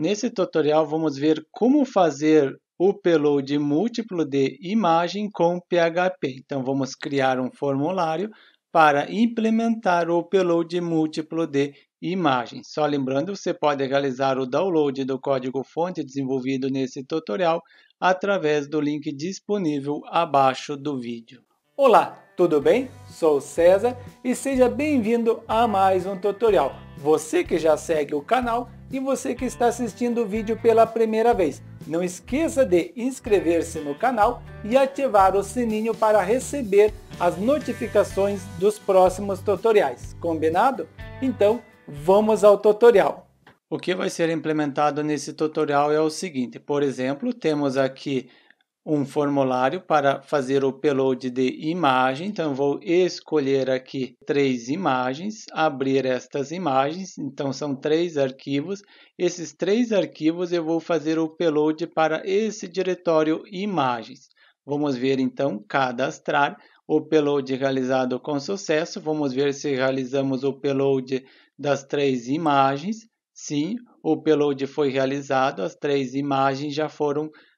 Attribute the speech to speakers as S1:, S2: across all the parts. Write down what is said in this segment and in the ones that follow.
S1: Nesse tutorial vamos ver como fazer o upload múltiplo de imagem com PHP. Então vamos criar um formulário para implementar o upload múltiplo de imagem. Só lembrando, você pode realizar o download do código-fonte desenvolvido nesse tutorial através do link disponível abaixo do vídeo. Olá, tudo bem? Sou César e seja bem-vindo a mais um tutorial. Você que já segue o canal e você que está assistindo o vídeo pela primeira vez, não esqueça de inscrever-se no canal e ativar o sininho para receber as notificações dos próximos tutoriais, combinado? Então, vamos ao tutorial. O que vai ser implementado nesse tutorial é o seguinte, por exemplo, temos aqui um formulário para fazer o upload de imagem. Então, vou escolher aqui três imagens, abrir estas imagens. Então, são três arquivos. Esses três arquivos eu vou fazer o upload para esse diretório imagens. Vamos ver então cadastrar o upload realizado com sucesso. Vamos ver se realizamos o upload das três imagens. Sim, o upload foi realizado, as três imagens já foram realizadas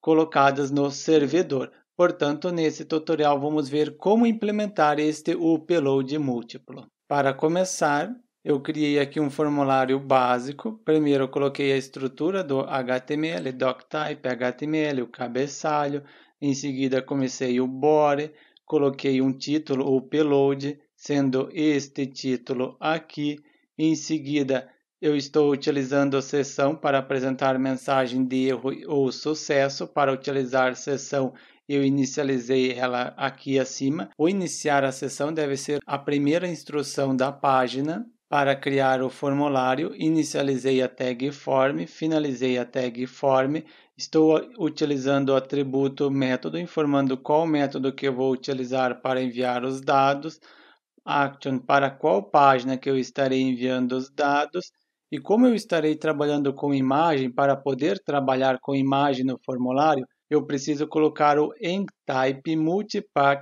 S1: colocadas no servidor. Portanto, nesse tutorial vamos ver como implementar este upload múltiplo. Para começar, eu criei aqui um formulário básico. Primeiro eu coloquei a estrutura do HTML, doctype HTML, o cabeçalho. Em seguida comecei o body, coloquei um título, upload, sendo este título aqui. Em seguida eu estou utilizando a sessão para apresentar mensagem de erro ou sucesso. Para utilizar sessão, eu inicializei ela aqui acima. O iniciar a sessão deve ser a primeira instrução da página. Para criar o formulário, inicializei a tag form, finalizei a tag form, estou utilizando o atributo método, informando qual método que eu vou utilizar para enviar os dados, action para qual página que eu estarei enviando os dados e como eu estarei trabalhando com imagem, para poder trabalhar com imagem no formulário, eu preciso colocar o EnType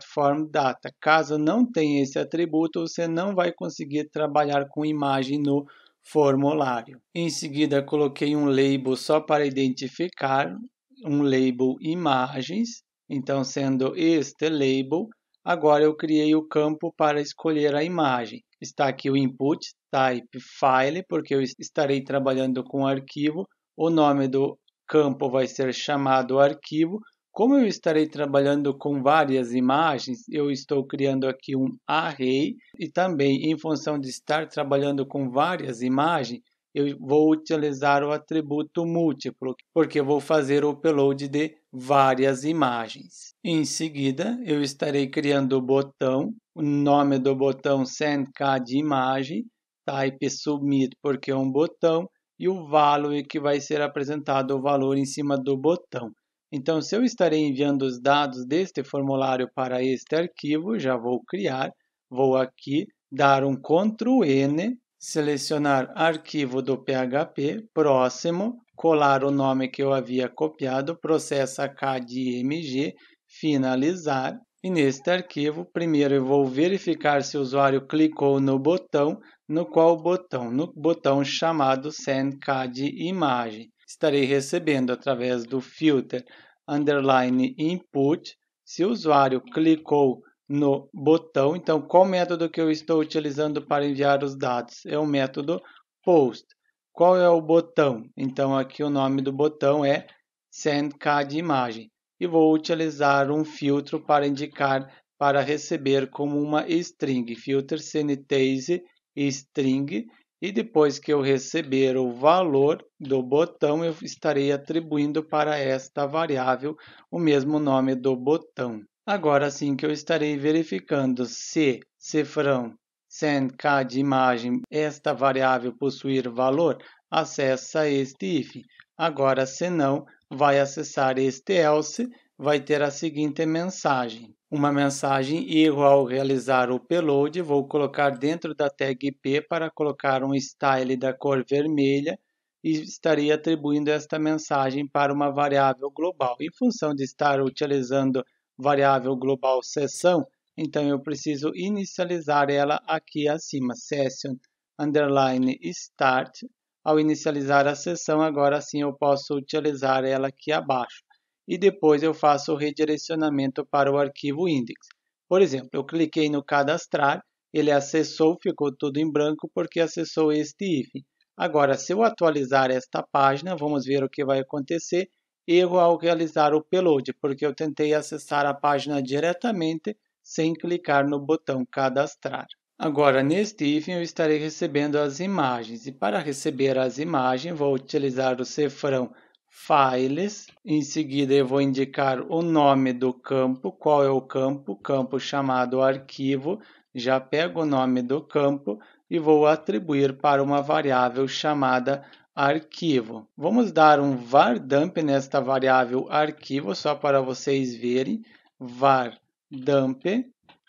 S1: form Data. Caso não tenha esse atributo, você não vai conseguir trabalhar com imagem no formulário. Em seguida, coloquei um label só para identificar, um label imagens, então sendo este label Agora eu criei o campo para escolher a imagem. Está aqui o input type file, porque eu estarei trabalhando com arquivo. O nome do campo vai ser chamado arquivo. Como eu estarei trabalhando com várias imagens, eu estou criando aqui um array e também em função de estar trabalhando com várias imagens, eu vou utilizar o atributo múltiplo, porque vou fazer o upload de várias imagens. Em seguida, eu estarei criando o botão, o nome do botão Send Cad Imagem, Type Submit porque é um botão, e o value que vai ser apresentado o valor em cima do botão. Então, se eu estarei enviando os dados deste formulário para este arquivo, já vou criar, vou aqui dar um Ctrl N selecionar arquivo do PHP próximo, colar o nome que eu havia copiado, processo KDMG, finalizar. E neste arquivo, primeiro eu vou verificar se o usuário clicou no botão, no qual botão? No botão chamado Send CAD Imagem. Estarei recebendo através do filter underline input se o usuário clicou no botão. Então, qual método que eu estou utilizando para enviar os dados? É o método POST. Qual é o botão? Então, aqui o nome do botão é Send CAD Imagem. E vou utilizar um filtro para indicar para receber como uma string, filter sanitize string. E depois que eu receber o valor do botão, eu estarei atribuindo para esta variável o mesmo nome do botão. Agora sim que eu estarei verificando se cifrão send k de imagem esta variável possuir valor, acessa este if. Agora, se não, vai acessar este else, vai ter a seguinte mensagem. Uma mensagem erro ao realizar o payload, vou colocar dentro da tag p para colocar um style da cor vermelha e estarei atribuindo esta mensagem para uma variável global. Em função de estar utilizando variável global session, então eu preciso inicializar ela aqui acima, session underline start. Ao inicializar a sessão, agora sim eu posso utilizar ela aqui abaixo. E depois eu faço o redirecionamento para o arquivo index. Por exemplo, eu cliquei no cadastrar, ele acessou, ficou tudo em branco porque acessou este if. Agora, se eu atualizar esta página, vamos ver o que vai acontecer erro ao realizar o upload, porque eu tentei acessar a página diretamente sem clicar no botão cadastrar. Agora, neste if eu estarei recebendo as imagens. E para receber as imagens, vou utilizar o cifrão Files. Em seguida, eu vou indicar o nome do campo, qual é o campo, campo chamado arquivo. Já pego o nome do campo e vou atribuir para uma variável chamada arquivo. Vamos dar um var dump nesta variável arquivo só para vocês verem. var dump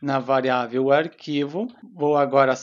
S1: na variável arquivo. Vou agora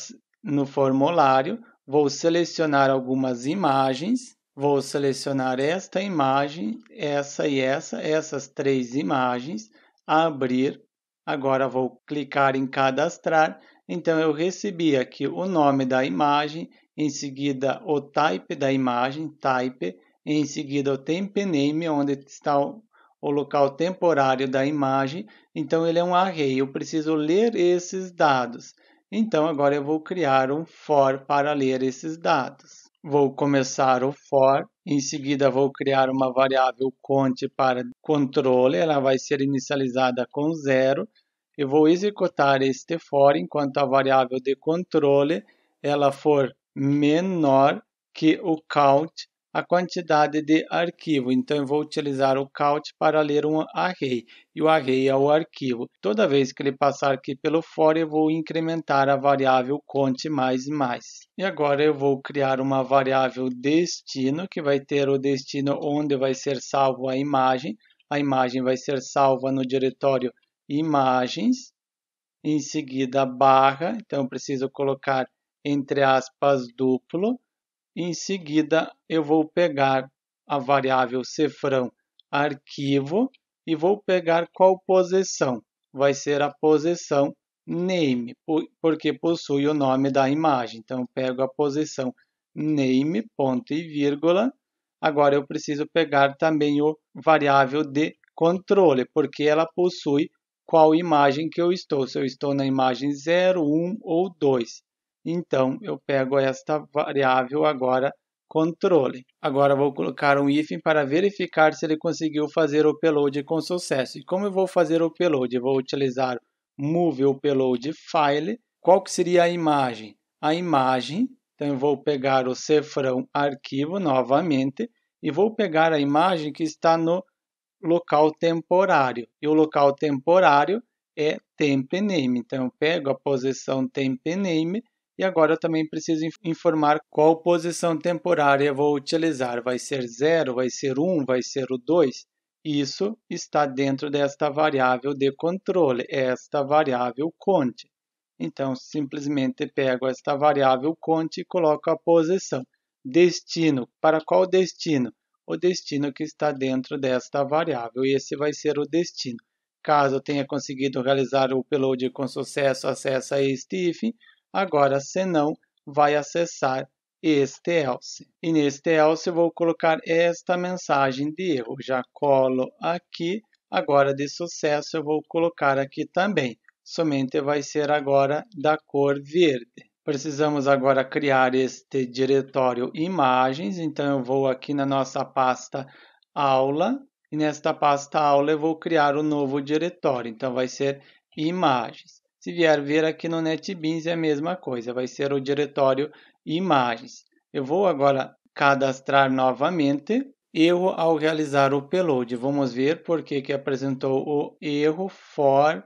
S1: no formulário, vou selecionar algumas imagens. Vou selecionar esta imagem, essa e essa, essas três imagens, abrir. Agora vou clicar em cadastrar então eu recebi aqui o nome da imagem, em seguida o type da imagem, type, em seguida o temp name, onde está o, o local temporário da imagem. Então ele é um array, eu preciso ler esses dados. Então agora eu vou criar um for para ler esses dados. Vou começar o for, em seguida vou criar uma variável cont para controle, ela vai ser inicializada com zero eu vou executar este for enquanto a variável de controle ela for menor que o count, a quantidade de arquivo. Então, eu vou utilizar o count para ler um array, e o array é o arquivo. Toda vez que ele passar aqui pelo for, eu vou incrementar a variável count mais mais. E agora eu vou criar uma variável destino, que vai ter o destino onde vai ser salvo a imagem. A imagem vai ser salva no diretório imagens, em seguida barra, então preciso colocar entre aspas duplo, em seguida eu vou pegar a variável cefrão arquivo e vou pegar qual posição. Vai ser a posição name, porque possui o nome da imagem. Então, pego a posição name, ponto e vírgula. Agora, eu preciso pegar também o variável de controle, porque ela possui qual imagem que eu estou, se eu estou na imagem 0, 1 ou 2. Então, eu pego esta variável agora controle. Agora vou colocar um if para verificar se ele conseguiu fazer o upload com sucesso. E como eu vou fazer o upload? Eu vou utilizar move upload file. Qual que seria a imagem? A imagem, então eu vou pegar o cefrão arquivo novamente e vou pegar a imagem que está no local temporário. E o local temporário é temp name. Então eu pego a posição temp name e agora eu também preciso informar qual posição temporária vou utilizar. Vai ser 0, vai ser 1, um, vai ser o 2. Isso está dentro desta variável de controle, é esta variável cont. Então, simplesmente pego esta variável cont e coloco a posição. Destino. Para qual destino? o destino que está dentro desta variável, e esse vai ser o destino. Caso tenha conseguido realizar o upload com sucesso, acessa este if. Agora, se não, vai acessar este else. E neste else eu vou colocar esta mensagem de erro. Já colo aqui. Agora de sucesso eu vou colocar aqui também. Somente vai ser agora da cor verde. Precisamos agora criar este diretório imagens, então eu vou aqui na nossa pasta aula e nesta pasta aula eu vou criar o um novo diretório, então vai ser imagens. Se vier ver aqui no NetBeans é a mesma coisa, vai ser o diretório imagens. Eu vou agora cadastrar novamente, erro ao realizar o upload. Vamos ver por que, que apresentou o erro for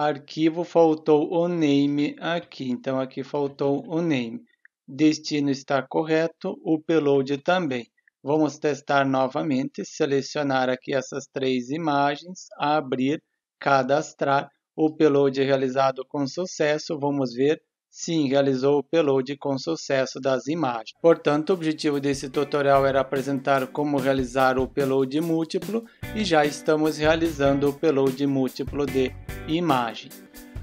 S1: Arquivo faltou o name aqui, então aqui faltou o name. Destino está correto, o upload também. Vamos testar novamente, selecionar aqui essas três imagens, abrir, cadastrar. O upload realizado com sucesso, vamos ver Sim, realizou o upload com sucesso das imagens. Portanto, o objetivo desse tutorial era apresentar como realizar o upload múltiplo e já estamos realizando o upload múltiplo de imagem.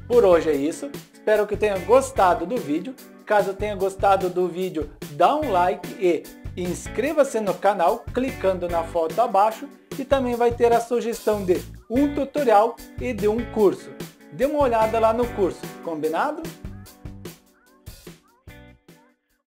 S1: Por hoje é isso, espero que tenha gostado do vídeo. Caso tenha gostado do vídeo, dá um like e inscreva-se no canal clicando na foto abaixo e também vai ter a sugestão de um tutorial e de um curso. Dê uma olhada lá no curso, combinado?